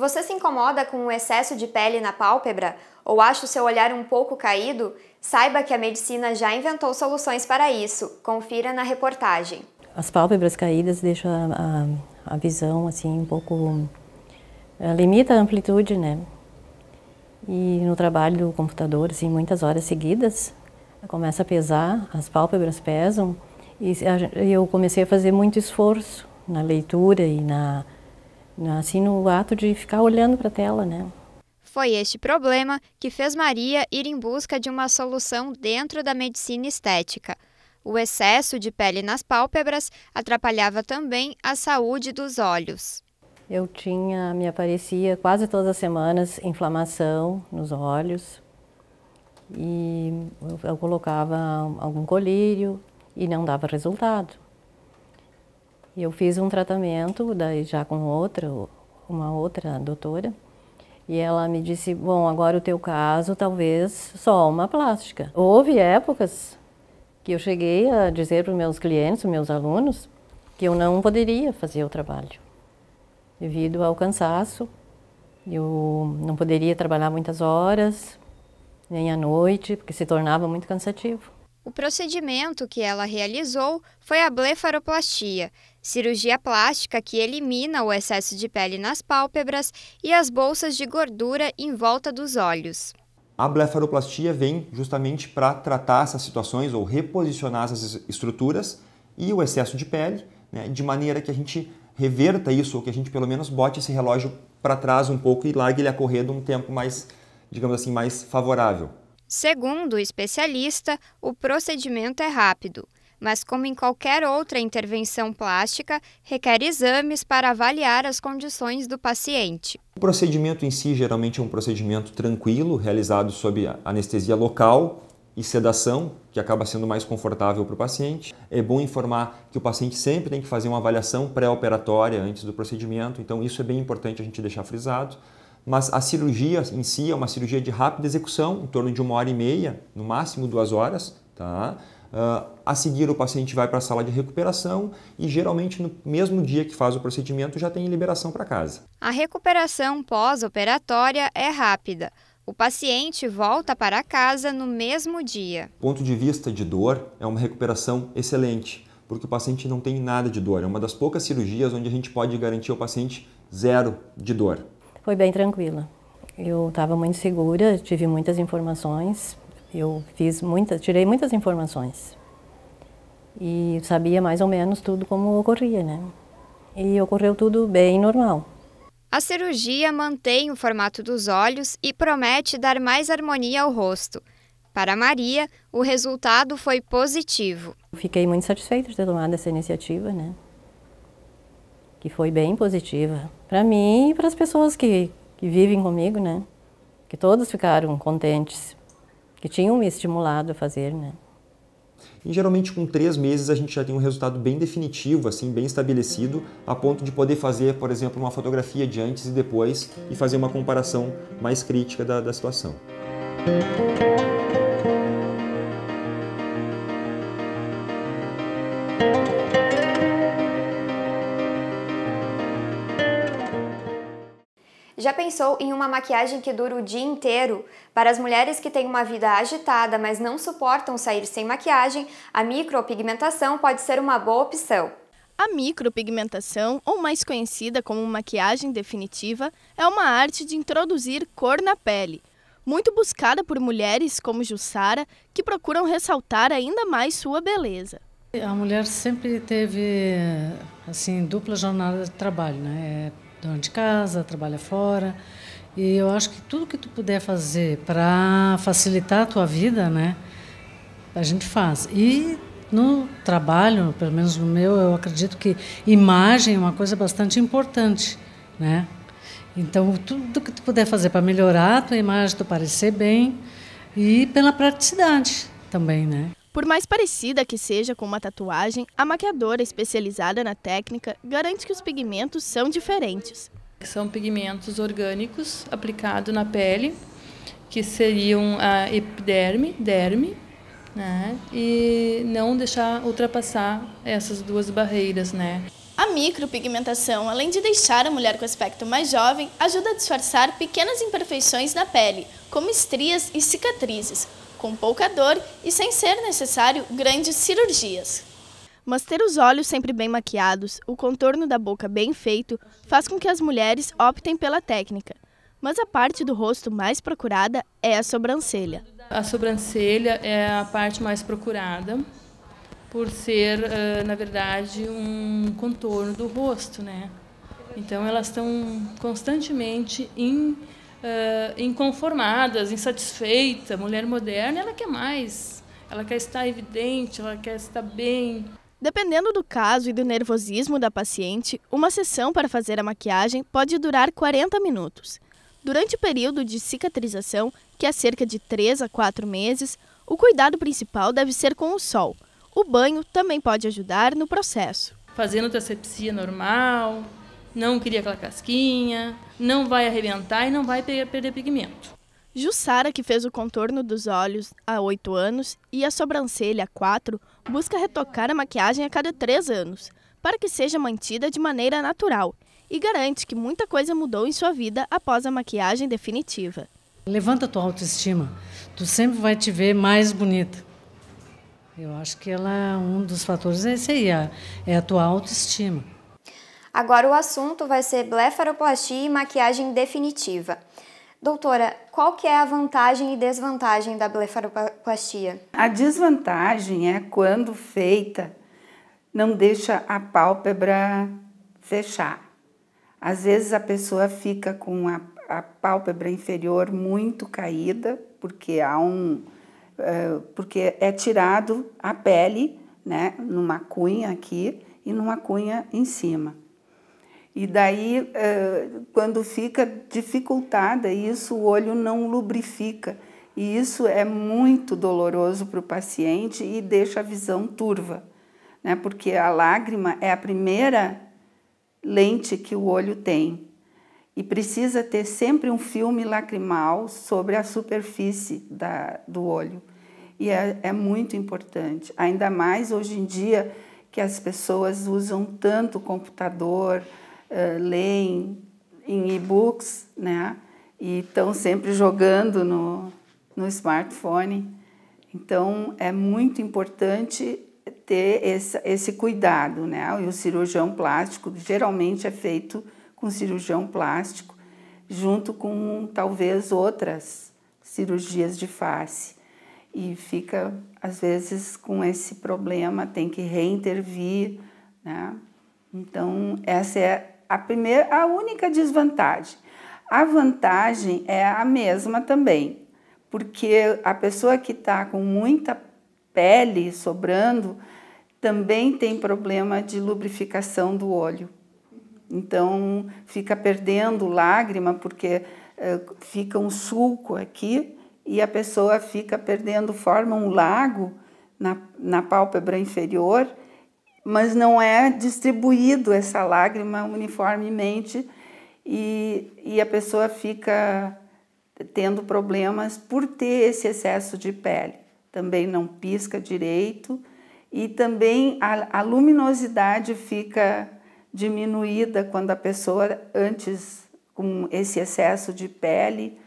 Você se incomoda com o excesso de pele na pálpebra ou acha o seu olhar um pouco caído? Saiba que a medicina já inventou soluções para isso. Confira na reportagem. As pálpebras caídas deixam a, a, a visão assim um pouco eh, limita a amplitude, né? E no trabalho do computador, assim, muitas horas seguidas, começa a pesar, as pálpebras pesam e eu comecei a fazer muito esforço na leitura e na né? assim no ato de ficar olhando para a tela, né? Foi este problema que fez Maria ir em busca de uma solução dentro da medicina estética. O excesso de pele nas pálpebras atrapalhava também a saúde dos olhos. Eu tinha, me aparecia quase todas as semanas inflamação nos olhos e eu colocava algum colírio e não dava resultado. E eu fiz um tratamento, daí já com outra, uma outra doutora, e ela me disse: Bom, agora o teu caso, talvez só uma plástica. Houve épocas que eu cheguei a dizer para os meus clientes, meus alunos, que eu não poderia fazer o trabalho, devido ao cansaço. Eu não poderia trabalhar muitas horas, nem à noite, porque se tornava muito cansativo. O procedimento que ela realizou foi a blefaroplastia, cirurgia plástica que elimina o excesso de pele nas pálpebras e as bolsas de gordura em volta dos olhos. A blefaroplastia vem justamente para tratar essas situações ou reposicionar essas estruturas e o excesso de pele, né, de maneira que a gente reverta isso, ou que a gente pelo menos bote esse relógio para trás um pouco e largue ele a correr de um tempo mais, digamos assim, mais favorável. Segundo o especialista, o procedimento é rápido, mas, como em qualquer outra intervenção plástica, requer exames para avaliar as condições do paciente. O procedimento em si geralmente é um procedimento tranquilo, realizado sob anestesia local e sedação, que acaba sendo mais confortável para o paciente. É bom informar que o paciente sempre tem que fazer uma avaliação pré-operatória antes do procedimento, então isso é bem importante a gente deixar frisado mas a cirurgia em si é uma cirurgia de rápida execução, em torno de uma hora e meia, no máximo duas horas. Tá? Uh, a seguir, o paciente vai para a sala de recuperação e, geralmente, no mesmo dia que faz o procedimento, já tem liberação para casa. A recuperação pós-operatória é rápida. O paciente volta para casa no mesmo dia. Ponto de vista de dor, é uma recuperação excelente, porque o paciente não tem nada de dor. É uma das poucas cirurgias onde a gente pode garantir ao paciente zero de dor. Foi bem tranquila. Eu estava muito segura, tive muitas informações, eu fiz muitas, tirei muitas informações. E sabia mais ou menos tudo como ocorria, né? E ocorreu tudo bem normal. A cirurgia mantém o formato dos olhos e promete dar mais harmonia ao rosto. Para Maria, o resultado foi positivo. Fiquei muito satisfeita de ter tomado essa iniciativa, né? que foi bem positiva para mim e para as pessoas que, que vivem comigo, né? Que todos ficaram contentes, que tinham me estimulado a fazer, né? E geralmente com três meses a gente já tem um resultado bem definitivo, assim, bem estabelecido, a ponto de poder fazer, por exemplo, uma fotografia de antes e depois e fazer uma comparação mais crítica da, da situação. Já pensou em uma maquiagem que dura o dia inteiro? Para as mulheres que têm uma vida agitada, mas não suportam sair sem maquiagem, a micropigmentação pode ser uma boa opção. A micropigmentação, ou mais conhecida como maquiagem definitiva, é uma arte de introduzir cor na pele. Muito buscada por mulheres como Jussara, que procuram ressaltar ainda mais sua beleza. A mulher sempre teve assim dupla jornada de trabalho, né? É dona de casa, trabalha fora. E eu acho que tudo que tu puder fazer para facilitar a tua vida, né? A gente faz. E no trabalho, pelo menos no meu, eu acredito que imagem é uma coisa bastante importante, né? Então, tudo que tu puder fazer para melhorar a tua imagem, tu parecer bem e pela praticidade também, né? Por mais parecida que seja com uma tatuagem, a maquiadora especializada na técnica garante que os pigmentos são diferentes. São pigmentos orgânicos aplicados na pele, que seriam a epiderme, derme, né? e não deixar ultrapassar essas duas barreiras. Né? A micropigmentação, além de deixar a mulher com aspecto mais jovem, ajuda a disfarçar pequenas imperfeições na pele, como estrias e cicatrizes, com pouca dor e sem ser necessário grandes cirurgias. Mas ter os olhos sempre bem maquiados, o contorno da boca bem feito, faz com que as mulheres optem pela técnica. Mas a parte do rosto mais procurada é a sobrancelha. A sobrancelha é a parte mais procurada por ser, eh, na verdade, um contorno do rosto, né? Então elas estão constantemente em uh, inconformadas, insatisfeita. Mulher moderna, ela quer mais. Ela quer estar evidente, ela quer estar bem. Dependendo do caso e do nervosismo da paciente, uma sessão para fazer a maquiagem pode durar 40 minutos. Durante o período de cicatrização, que é cerca de 3 a 4 meses, o cuidado principal deve ser com o sol. O banho também pode ajudar no processo. Fazendo sepsia normal, não cria aquela casquinha, não vai arrebentar e não vai perder pigmento. Jussara, que fez o contorno dos olhos há 8 anos e a sobrancelha há 4, busca retocar a maquiagem a cada 3 anos, para que seja mantida de maneira natural, e garante que muita coisa mudou em sua vida após a maquiagem definitiva. Levanta tua autoestima, tu sempre vai te ver mais bonita. Eu acho que ela é um dos fatores é esse aí, é a tua autoestima. Agora o assunto vai ser blefaroplastia e maquiagem definitiva. Doutora, qual que é a vantagem e desvantagem da blefaroplastia? A desvantagem é quando feita não deixa a pálpebra fechar. Às vezes a pessoa fica com a, a pálpebra inferior muito caída, porque há um eh, porque é tirado a pele, né, numa cunha aqui e numa cunha em cima. E daí, eh, quando fica dificultada isso, o olho não lubrifica. E isso é muito doloroso para o paciente e deixa a visão turva, né? porque a lágrima é a primeira lente que o olho tem. E precisa ter sempre um filme lacrimal sobre a superfície da, do olho. E é, é muito importante, ainda mais hoje em dia que as pessoas usam tanto computador, eh, leem em e-books, né? E estão sempre jogando no, no smartphone. Então, é muito importante ter esse, esse cuidado, né? E o cirurgião plástico geralmente é feito com cirurgião plástico, junto com talvez outras cirurgias de face. E fica, às vezes, com esse problema, tem que reintervir, né? Então, essa é a primeira, a única desvantagem. A vantagem é a mesma também, porque a pessoa que está com muita pele sobrando também tem problema de lubrificação do olho. Então fica perdendo lágrima porque eh, fica um sulco aqui e a pessoa fica perdendo, forma um lago na, na pálpebra inferior mas não é distribuído essa lágrima uniformemente e, e a pessoa fica tendo problemas por ter esse excesso de pele. Também não pisca direito e também a, a luminosidade fica diminuída quando a pessoa antes com esse excesso de pele,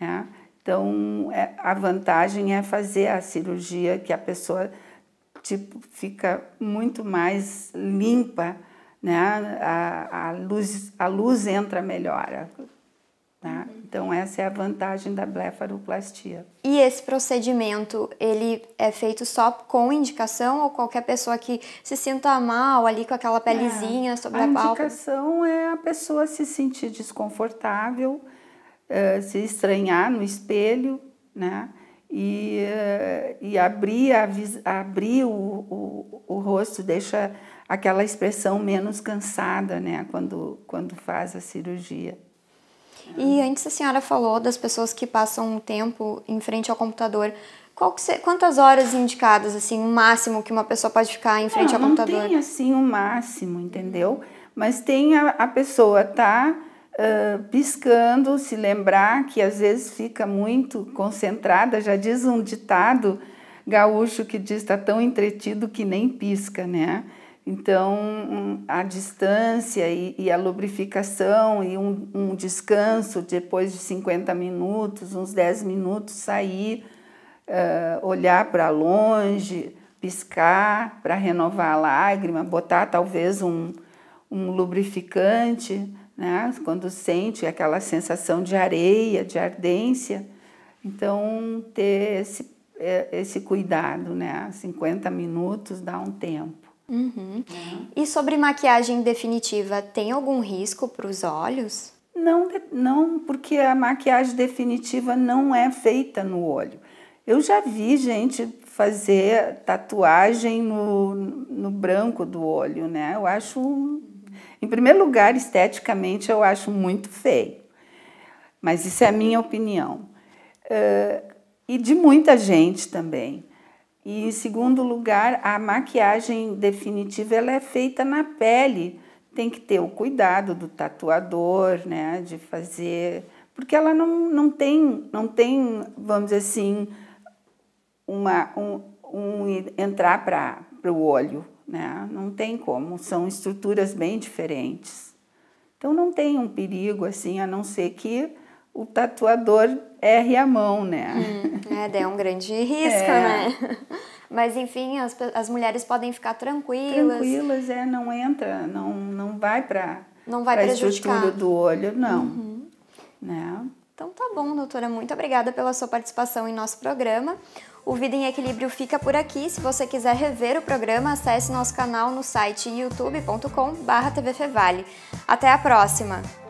né? Então, é, a vantagem é fazer a cirurgia que a pessoa tipo, fica muito mais limpa, né? A, a luz, a luz entra melhor. Né? Uhum. Então essa é a vantagem da blefaroplastia. E esse procedimento, ele é feito só com indicação ou qualquer pessoa que se sinta mal ali com aquela é, pelezinha é, sobre a, a pálpebra? A indicação é a pessoa se sentir desconfortável, uh, se estranhar no espelho, né? e, eh, e abrir, a, abrir o, o, o rosto, deixa aquela expressão menos cansada, né, quando, quando faz a cirurgia. E antes a senhora falou das pessoas que passam um tempo em frente ao computador. Você, quantas horas indicadas, assim, o máximo que uma pessoa pode ficar em frente ah, não, ao computador? Não tem, assim, o um máximo, entendeu? Mas tem a, a pessoa tá uh, piscando, se lembrar que às vezes fica muito concentrada, já diz um ditado gaúcho que diz está tão entretido que nem pisca, né? Então, a distância e, e a lubrificação e um, um, descanso depois de 50 minutos, uns 10 minutos, sair, uh, olhar para longe, piscar para renovar a lágrima, botar talvez um, um lubrificante né? quando sente aquela sensação de areia, de ardência. Então, ter esse, é, esse cuidado, né? 50 minutos dá um tempo. Uhum. Né? E sobre maquiagem definitiva, tem algum risco para os olhos? Não, não, porque a maquiagem definitiva não é feita no olho. Eu já vi gente fazer tatuagem no, no branco do olho, né? Eu acho em primeiro lugar, esteticamente eu acho muito feio, mas isso é a minha opinião. Uh, e de muita gente também. E em segundo lugar, a maquiagem definitiva ela é feita na pele. Tem que ter o cuidado do tatuador, né, de fazer, porque ela não, não tem não tem, vamos dizer assim, uma um, um entrar para o olho né? Não tem como, são estruturas bem diferentes. Então não tem um perigo assim, a não ser que o tatuador erre a mão, né? Hum, é, é um grande risco, é. né? Mas enfim, as, as mulheres podem ficar tranquilas. Tranquilas, é, não entra, não, não vai para não vai prejudicar. a estrutura do olho, não. Uhum. Né? Então tá bom, doutora, muito obrigada pela sua participação em nosso programa. O Vida em Equilíbrio fica por aqui. Se você quiser rever o programa, acesse nosso canal no site youtube.com/tvfevale. Até a próxima.